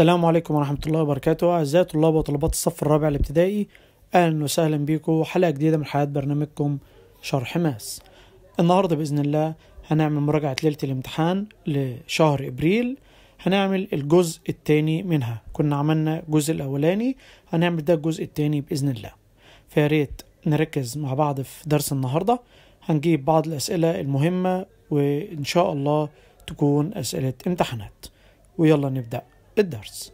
السلام عليكم ورحمة الله وبركاته أعزائي طلاب وطلبات الصف الرابع الابتدائي أهلا وسهلا بيكم حلقة جديدة من حلقات برنامجكم شرح ماس النهاردة بإذن الله هنعمل مراجعة ليلة الامتحان لشهر إبريل هنعمل الجزء الثاني منها كنا عملنا الجزء الأولاني هنعمل ده الجزء الثاني بإذن الله فيا ريت نركز مع بعض في درس النهاردة هنجيب بعض الأسئلة المهمة وإن شاء الله تكون أسئلة امتحانات ويلا نبدأ بالدرس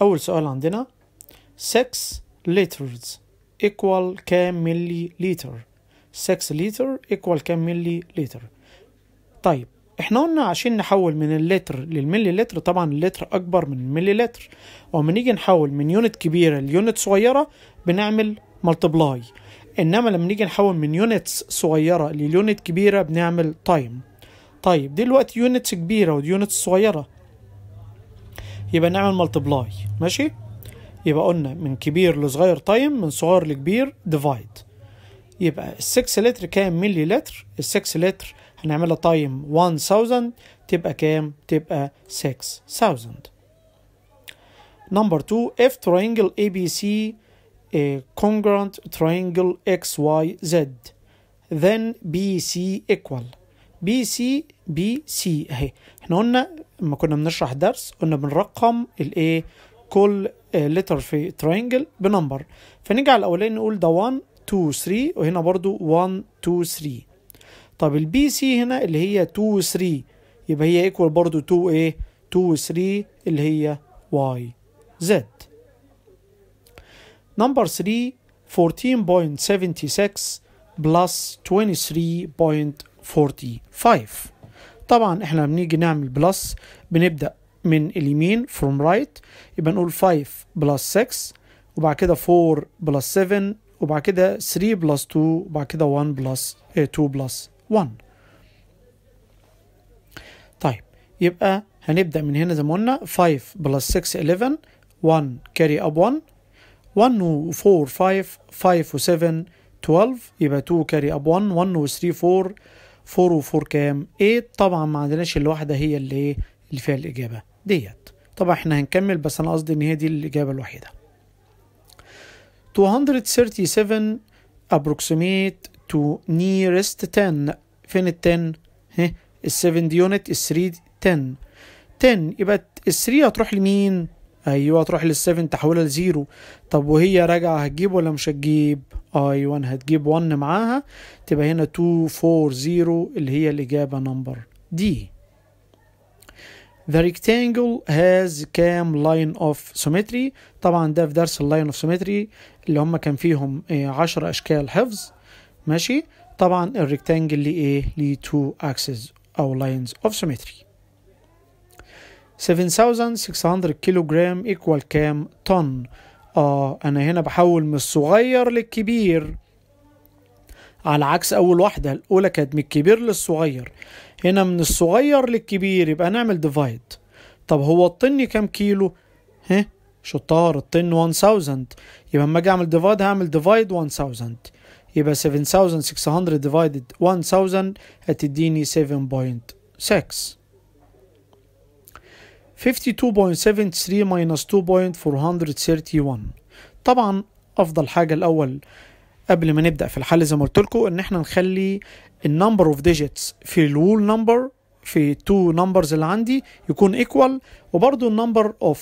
أول سؤال عندنا 6 liters equal كام ملي لتر 6 لتر equal كام ملي لتر طيب احنا قلنا عشان نحول من اللتر للملي لتر طبعا اللتر اكبر من الملي لتر واما نيجي نحول من يونت كبيره ليونت صغيره بنعمل ملتبلاي انما لما نيجي نحول من يونتس صغيره ليونت كبيره بنعمل تايم طيب دلوقتي يونتس كبيره ودي يونتس صغيره يبقى نعمل ملتبلاي ماشي يبقى قلنا من كبير لصغير تايم من صغير لكبير ديفايد يبقى ال 6 لتر كام ملي لتر ال 6 لتر هنعملها تايم 1000 تبقى كام؟ تبقى 6000 نمبر 2 if triangle ABC a congruent triangle XYZ then BC equal BC BC اهي احنا قلنا لما كنا بنشرح درس قلنا بنرقم الايه كل لتر آه، في تراينجل بنمبر فنيجي على الاولاني نقول ده 1 2 3 وهنا برضو 1 2 3 طب البي سي هنا اللي هي 2 و 3 يبقى هي ايكوال برضو 2 ايه 2 و 3 اللي هي واي زد نمبر 3 14.76 بلس 23.45 طبعا احنا بنيجي نعمل بلس بنبدأ من اليمين from right يبقى نقول 5 بلس 6 وبعد كده 4 بلس 7 وبعد كده 3 بلس 2 وبعد كده 1 بلس 2 بلس 1 طيب يبقى هنبدأ من هنا زي ما قلنا 5 بلس 6 11 1 كاري اب 1 1 و 4 5 5 و 7 12 يبقى 2 كاري اب 1 1 و 3 4 4 و 4 كام 8 طبعا ما عندناش الواحدة هي اللي ايه اللي فيها الإجابة ديت طبعا احنا هنكمل بس أنا قصدي إن هي دي الإجابة الوحيدة 237 approximate to nearest 10 فين ال 10 ها ال 7 يونت ال 3 10 10 يبقى ال 3 هتروح لمين ايوه هتروح لل 7 تحولها 0 طب وهي راجعه هتجيب ولا مش هتجيب ايوه هتجيب 1 معاها تبقى هنا 2 4 0 اللي هي الاجابه نمبر دي The rectangle has كام line of symmetry طبعا ده في درس اللاين اوف symmetry اللي هم كان فيهم 10 آه، اشكال حفظ ماشي طبعا الريكتانجل ليه ايه ليه تو اكسس او لاينز اوف سيمتري 7600 كيلو جرام ايكوال كام طن اه انا هنا بحول من الصغير للكبير على عكس اول واحده الاولى كانت من الكبير للصغير هنا من الصغير للكبير يبقى نعمل ديفايد طب هو الطن كام كيلو ها شطار الطن 1000 يبقى اما اجي اعمل ديفايد هعمل ديفايد 1000 يبقى 7600 divided 1000 هتديني 7.6 52.73 minus 2.431 طبعا افضل حاجه الاول قبل ما نبدا في الحل زي ما قلت لكم ان احنا نخلي number of digits في whole number في two numbers اللي عندي يكون equal ايكوال وبرده number of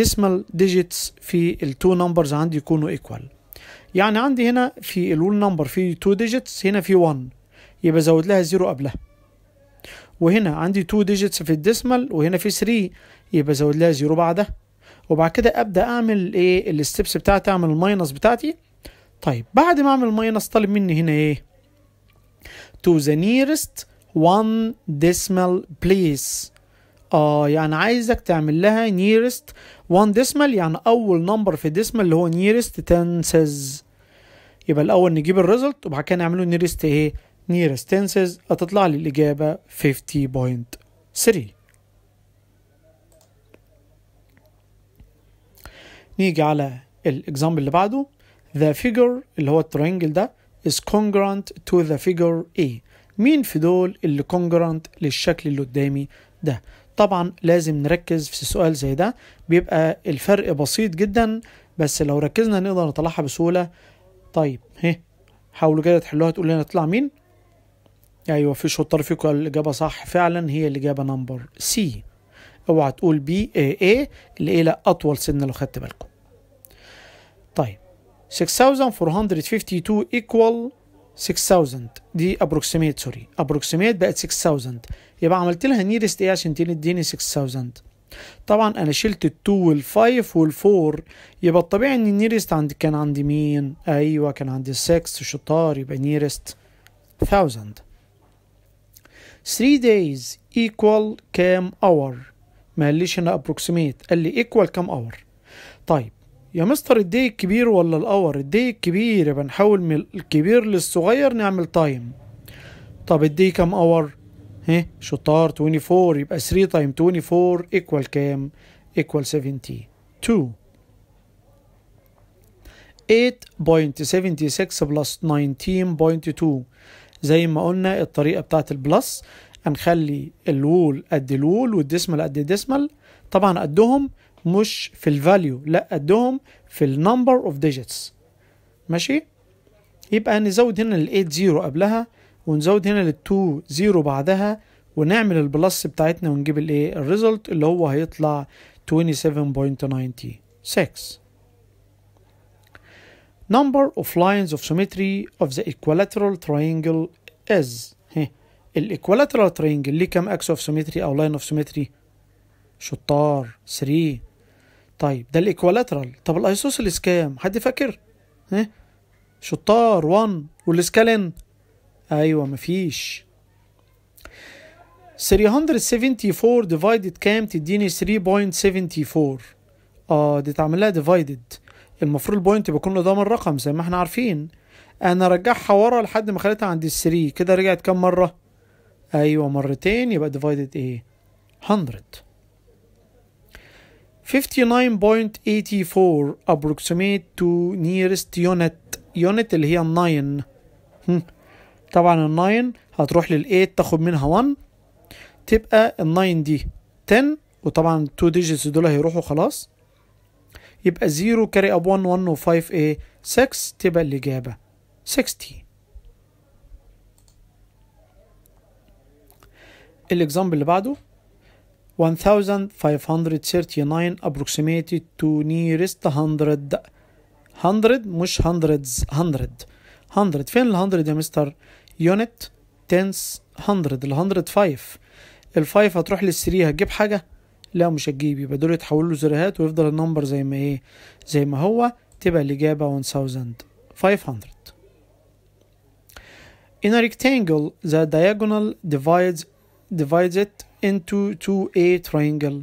decimal digits في two numbers عندي يكونوا equal يعني عندي هنا في الول نمبر في 2 ديجيتس هنا في 1 يبقى زود لها 0 قبلها وهنا عندي 2 ديجيتس في الديسمال وهنا في 3 يبقى زود لها 0 بعدها وبعد كده ابدا اعمل ايه الستبس بتاعتي اعمل الماينس بتاعتي طيب بعد ما اعمل ماينس طالب مني هنا ايه to the nearest one decimal place اه يعني عايزك تعمل لها nearest one decimal يعني اول نمبر في decimal اللي هو nearest tenses يبقى الاول نجيب الريزلت وبعد كده نعمله nearest ايه nearest tenses هتطلع لي الاجابه 50.3 نيجي على الاكزامبل اللي بعده the figure اللي هو الترينجل ده is congruent to the figure A مين في دول اللي congruent للشكل اللي قدامي ده طبعا لازم نركز في سؤال زي ده بيبقى الفرق بسيط جدا بس لو ركزنا نقدر نطلعها بسهولة طيب هي حاولوا كده تحلوها تقول لنا تطلع مين ايوه في شطار فيكم الاجابه صح فعلا هي الاجابه نمبر سي اوعى تقول بي اي اي إيه لا اطول سنه لو خدت بالكم طيب 6452 equal 6000 دي ابروكسيميت سوري ابروكسيميت بقت 6000 يبقى عملت لها نيرست ايه عشان تديني 6000 طبعا انا شلت ال2 وال5 وال4 يبقى الطبيعي ان النيرست عندي كان عندي مين ايوه كان عندي 6 شطار يبقى نيرست 1000 3 days equal كام hour ما قاليش هنا ابروكسيميت قال لي equal كام hour طيب يا مستر الدي الكبير ولا الاور الدي الكبير يبقى نحول من الكبير للصغير نعمل تايم طب الدي كام اور ها شطار 24 يبقى 3 تايم 24 ايكوال كام ايكوال 72 8.76 بلس 19.2 زي ما قلنا الطريقة بتاعت البلس هنخلي الول قد الول والديسمال قد الديسمال طبعا قدهم مش في الفاليو لا قدهم في النمبر اوف ديجيتس ماشي يبقى نزود هنا ال 8 0 قبلها ونزود هنا لل 2 0 بعدها ونعمل البلس بتاعتنا ونجيب الايه الريزلت اللي هو هيطلع 27.96 number of lines of symmetry of the equilateral triangle is equilateral triangle ليه كام اكس اوف سيمتري او لاين اوف سيمتري شطار 3 طيب ده الايكوالاترال طب الايسوسيلس كام حد فاكر ها شطار 1 والاسكالين ايوه مفيش 374 ديفايدد كام تديني 3.74 اه دي اتعمل لها ديفايدد المفروض البوينت بيكون له ضامن رقم زي ما احنا عارفين انا رجعها ورا لحد ما خليتها عند ال 3 كده رجعت كام مره ايوه مرتين يبقى ديفايدد ايه 100 59.84 approximate to nearest unit unit اللي هي ال 9 طبعا ال 9 هتروح لل8 تاخد منها 1 تبقى ال 9 دي 10 وطبعا 2 digits دول هيروحوا خلاص يبقى 0 carry up 1 1 و5 ايه 6 تبقى الاجابه 60 الاكزامبل اللي بعده 1539 approximated to nearest 100 100 مش hundreds 100 100 فين ال 100 يا مستر؟ يونت تنس 100 ال 100 5 ال 5 هتروح لل 3 هتجيب حاجه؟ لا مش هتجيب يبقى دول يتحولوا زرهات ويفضل النمبر زي ما ايه؟ زي ما هو تبقى الاجابه 1500 In a rectangle, the diagonal divides divides it into 2A triangle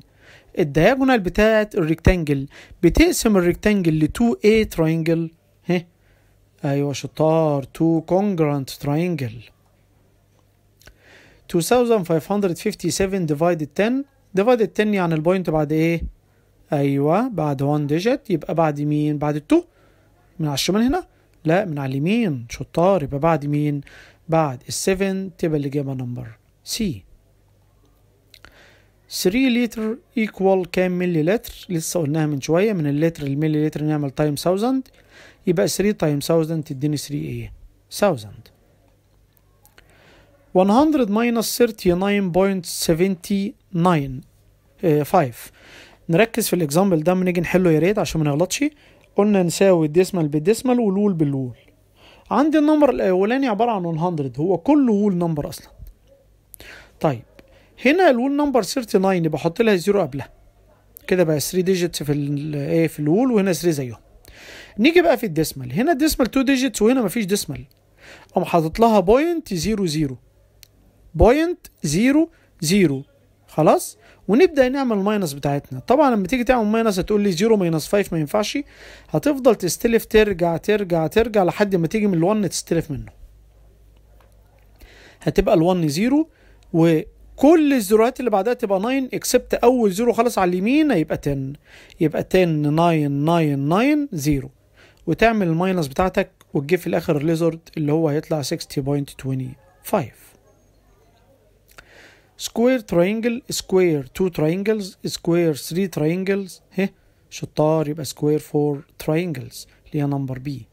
الدياجونال بتاعة الريكتانجل بتقسم الريكتانجل ل 2A triangle ها ايوه شطار 2 congruent triangle 2557 divided 10 divided 10 يعني البوينت بعد ايه ايوه بعد 1 ديجيت يبقى بعد مين بعد 2 من على الشمال هنا لا من على اليمين شطار يبقى بعد مين بعد ال7 تبقى الاجابه نمبر سي 3 لتر ايكوال كام ملي لتر لسه قلناها من شويه من اللتر للملي لتر نعمل تايم 1000 يبقى 3 تايم 1000 تديني 3 ايه 1000 100 ماينس 39.79 5 نركز في الاكزامبل ده لما نيجي نحله يا ريت عشان ما نغلطش قلنا نساوي الديسمال بالديسمال والول بالول عندي النمبر الاولاني عباره عن 100 هو كله وول نمبر اصلا طيب هنا الول نمبر 39 بحط لها زيرو قبلها كده بقى 3 ديجيتس في الايه في الول وهنا 3 زيهم نيجي بقى في الديسمال هنا الديسمال 2 ديجيتس وهنا مفيش ديسمال اقوم حاطط لها بوينت 0 0 بوينت 0 0 خلاص ونبدا نعمل الماينس بتاعتنا طبعا لما تيجي تعمل ماينس هتقول لي 0 ماينس 5 ما ينفعش هتفضل تستلف ترجع ترجع ترجع لحد ما تيجي من ال1 تستلف منه هتبقى ال1 0 و كل الزيروهات اللي بعدها تبقى 9 اكسبت اول زيرو خالص على اليمين هيبقى 10 يبقى 10 9 9 9 0 وتعمل الماينس بتاعتك وتجيب في الاخر ليزرد اللي هو هيطلع 60.25 سكوير ترينجل سكوير 2 ترينجلز سكوير 3 ترينجلز هه شطار يبقى سكوير 4 ترينجلز اللي هي نمبر بي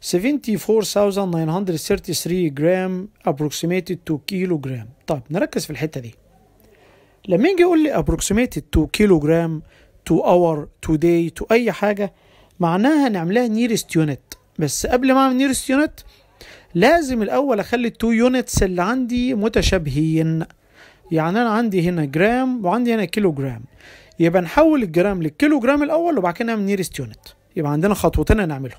74933 جرام ابروكسيميتد 2 كيلو جرام طيب نركز في الحتة دي لما يجي يقول لي ابروكسيميتد 2 كيلو جرام تو اور تو داي تو أي حاجة معناها نعملها نيرست يونت بس قبل ما اعمل نيرست يونت لازم الأول أخلي التو يونتس اللي عندي متشابهين يعني أنا عندي هنا جرام وعندي هنا كيلو جرام يبقى نحول الجرام للكيلو جرام الأول وبعد كده نعمل نيرست يونت يبقى عندنا خطوتين نعملهم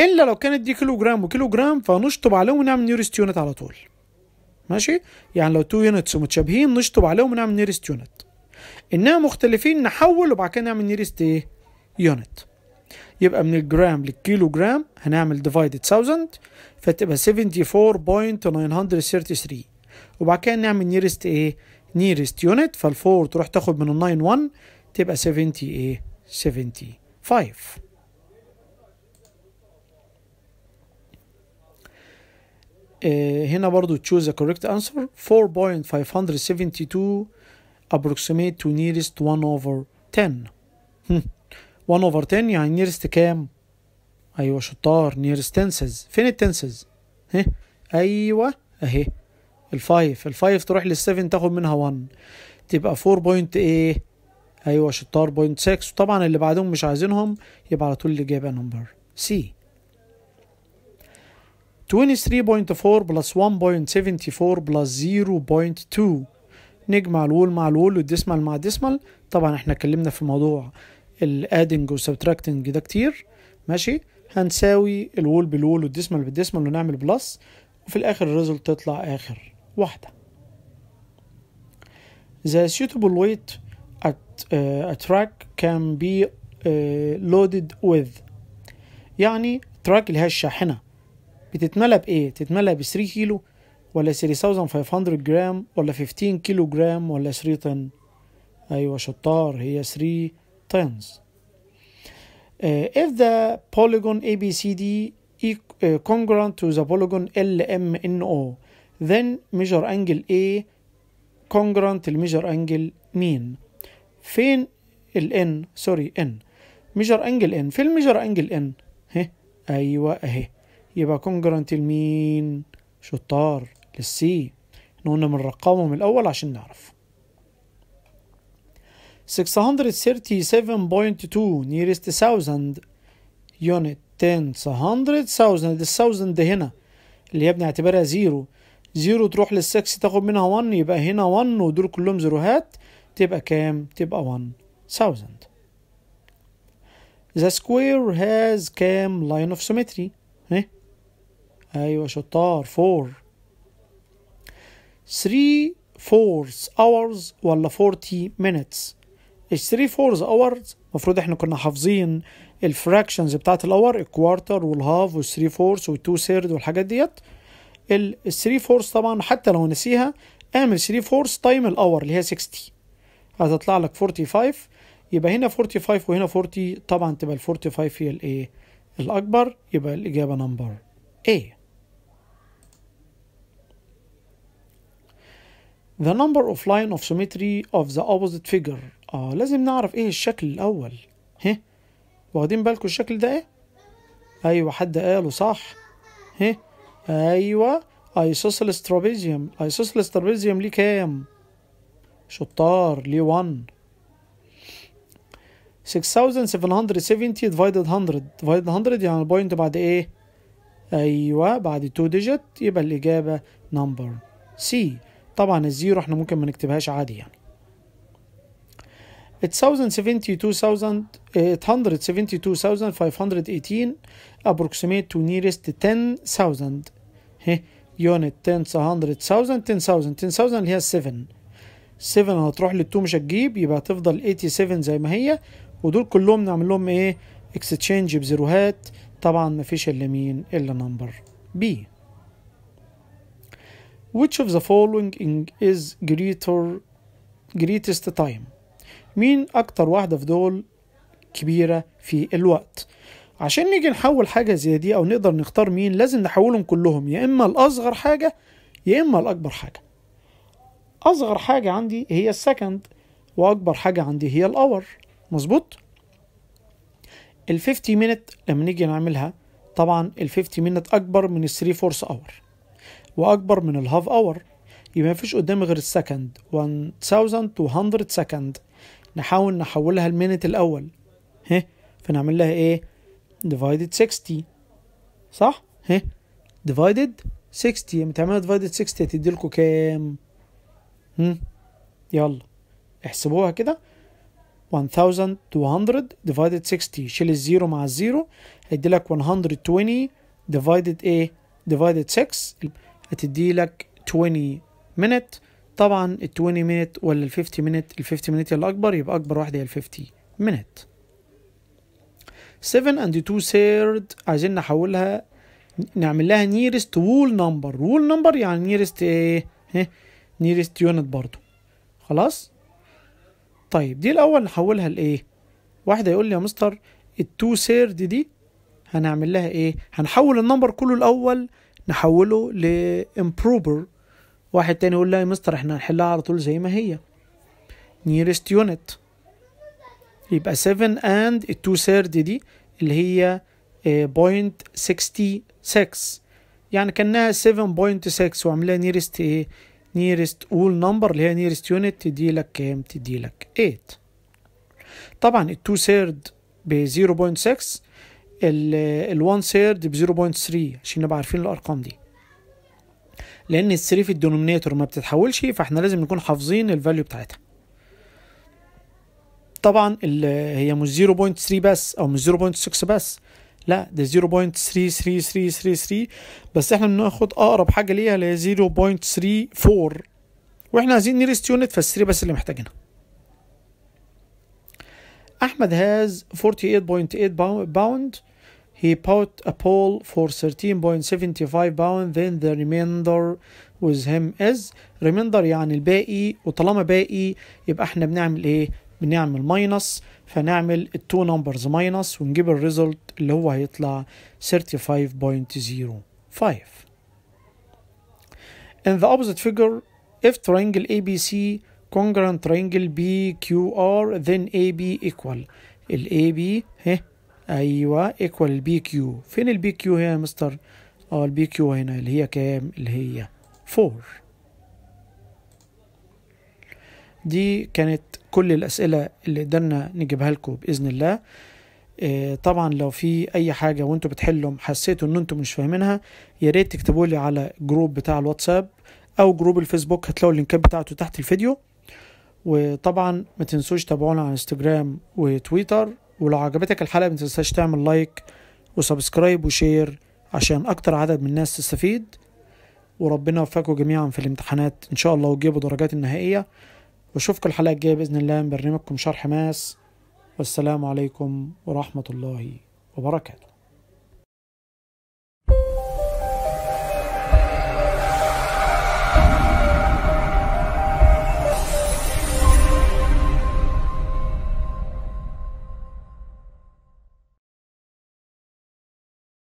الا لو كانت دي كيلو جرام وكيلو جرام فنشطب عليهم ونعمل نيرست يونت على طول ماشي يعني لو تو يونتس متشابهين نشطب عليهم ونعمل نيرست يونت انها مختلفين نحول وبعد كده نعمل نيرست ايه يونت يبقى من الجرام للكيلو جرام هنعمل ديفايد 1000 فتبقى 74.933 وبعد كده نعمل نيرست ايه نيرست يونت فالفور تروح تاخد من ال 9 1 تبقى 70 ايه 75 آه، هنا برضو choose the correct answer 4.572 approximate to nearest 1 over 10 1 hmm. over 10 يعني nearest كام ايوه شطار nearest tenses فين التنسز ها إيه؟ ايوه اهي الفايف الفايف تروح لل7 تاخد منها 1 تبقى 4 ايه ايوه شطار بوينت 6 وطبعا اللي بعدهم مش عايزينهم يبقى على طول الاجابه نمبر سي 23.4 بلس 1.74 بلس 0.2 نجمع الول مع الول والديسمال مع ديسمال طبعا احنا اتكلمنا في موضوع الادنج والسبتراكتنج ده كتير ماشي هنساوي الول بالول والديسمال بالديسمال ونعمل بلس وفي الاخر الريزلت تطلع اخر واحده The suitable weight at uh, a track can be uh, loaded with يعني تراك اللي هي الشاحنه بتتملى بايه تتملى ب 3 كيلو ولا 3500 جرام ولا 15 كيلو جرام ولا 3 طن ايوه شطار هي 3 طنز Uh, if the polygon ABCD uh, congruent to the polygon LMNO, then measure angle A congruent to measure angle mean. فين ال N؟ سوري N. measure angle N. فين measure angle N؟ هه أيوه أهي. يبقى كونجرنت لمين شطار للسي احنا قلنا بنرقمهم الاول عشان نعرف 637.2 nearest 1000 unit 10 100 1000 1000 ده هنا اللي هي بنعتبرها زيرو زيرو تروح لل6 تاخد منها 1 يبقى هنا 1 ودول كلهم زيروهات تبقى كام؟ تبقى 1000 The square has كام line of symmetry؟ ايه ايوه شطار فور 3 فورز اورز ولا 40 مينتس ال 3 فورز اورز المفروض احنا كنا حافظين الفراكشنز بتاعت الاور الكوارتر والهاف والثري فورز والتو سيرد والحاجات ديت الثري فورز طبعا حتى لو نسيها اعمل ثري فورز تايم الاور اللي هي 60 هتطلع لك 45 يبقى هنا 45 وهنا 40 طبعا تبقى ال 45 هي الايه الاكبر يبقى الاجابه نمبر إيه The number of line of symmetry of the opposite figure اه لازم نعرف ايه الشكل الاول ها واخدين بالكم الشكل ده ايه ايوه حد قاله صح ها ايوه ايسوسيلس ترابيزيوم ايسوسيلس ترابيزيوم ليه كام شطار ليه 1 6770 divided 100 divided 100 يعني البوينت بعد ايه ايوه بعد 2 ديجيت يبقى الاجابه نمبر سي طبعا الزيرو احنا ممكن ما نكتبهاش عادي يعني 872,518 uh, approximate to nearest 10,000 هي يونت 10,000 10,000 10,000 اللي هي 7 7 هتروح لل2 مش هتجيب يبقى هتفضل 87 زي ما هي ودول كلهم نعمل لهم ايه اكستشينج بزيروهات طبعا مفيش الا مين الا نمبر بي which of the following is greater greatest time مين اكتر واحدة في دول كبيرة في الوقت عشان نيجي نحول حاجة زي دي او نقدر نختار مين لازم نحولهم كلهم يا اما الاصغر حاجة يا اما الاكبر حاجة اصغر حاجة عندي هي السكند واكبر حاجة عندي هي الاور مظبوط ال 50 minute لما نيجي نعملها طبعا ال 50 minute اكبر من ال 3 force hour وأكبر من الهاف أور يبقى مفيش قدامي غير السكند 1200 سكند نحاول نحولها المينت الأول ها فنعمل لها إيه divided 60 صح ها divided 60 لما تعملها divided 60 هتدي لكم كام هم يلا احسبوها كده 1200 divided 60 شيل الزيرو مع الزيرو هيدي لك 120 divided ايه divided 6 هتدي لك 20 مينت طبعا ال 20 مينت ولا ال 50 مينت ال 50 مينت هي الاكبر يبقى اكبر واحده هي ال 50 مينت 7 and 2 third عايزين نحولها نعمل لها nearest wool number wool number يعني nearest إيه؟, ايه nearest unit برضو خلاص طيب دي الاول نحولها لايه واحده يقول لي يا مستر ال 2 third دي هنعمل لها ايه هنحول النمبر كله الاول نحوله لامبروبر واحد تاني يقول لا يا مستر احنا هنحلها على طول زي ما هي nearest unit يبقى 7 and 2 third دي اللي هي بوينت آه، 66 يعني كانها 7.6 وعملها نيرست ايه نيرست اول نمبر اللي هي نيرست يونت تدي لك كام تدي لك 8 طبعا التو سيرد ب 0.6 ال 1 ثيرد ب 0.3 عشان نبقى عارفين الارقام دي لان ال 3 في الدينومينيتور ما بتتحولش فاحنا لازم نكون حافظين الفاليو بتاعتها طبعا هي مش 0.3 بس او مش 0.6 بس لا ده 0.33333 بس احنا بناخد اقرب حاجه ليها اللي هي 0.34 واحنا عايزين نيرست يونت فال3 بس اللي محتاجينها احمد هاز 48.8 باوند He put a pole for 13.75 pound then the remainder with him is remainder يعني الباقي وطالما باقي يبقى احنا بنعمل ايه بنعمل ماينس فنعمل التو نمبرز ماينس ونجيب الريزلت اللي هو هيطلع 35.05 In the opposite figure if triangle ABC congruent triangle BQR then AB equal ال AB ايوه ايكوال البي كيو فين البي كيو هنا يا مستر اه البي كيو هنا اللي هي كام اللي هي 4 دي كانت كل الاسئله اللي قدرنا نجيبها لكم باذن الله آه، طبعا لو في اي حاجه وانتم بتحلوا حسيتوا ان انتم مش فاهمينها يا ريت تكتبوا لي على جروب بتاع الواتساب او جروب الفيسبوك هتلاقوا اللينكات بتاعته تحت الفيديو وطبعا ما تنسوش تابعونا على انستجرام وتويتر ولو عجبتك الحلقة متنساش تعمل لايك وسبسكرايب وشير عشان أكتر عدد من الناس تستفيد وربنا يوفقكم جميعا في الامتحانات إن شاء الله وتجيبوا درجات النهائية وأشوفكم الحلقة الجاية بإذن الله من برنامجكم شرح ماس والسلام عليكم ورحمة الله وبركاته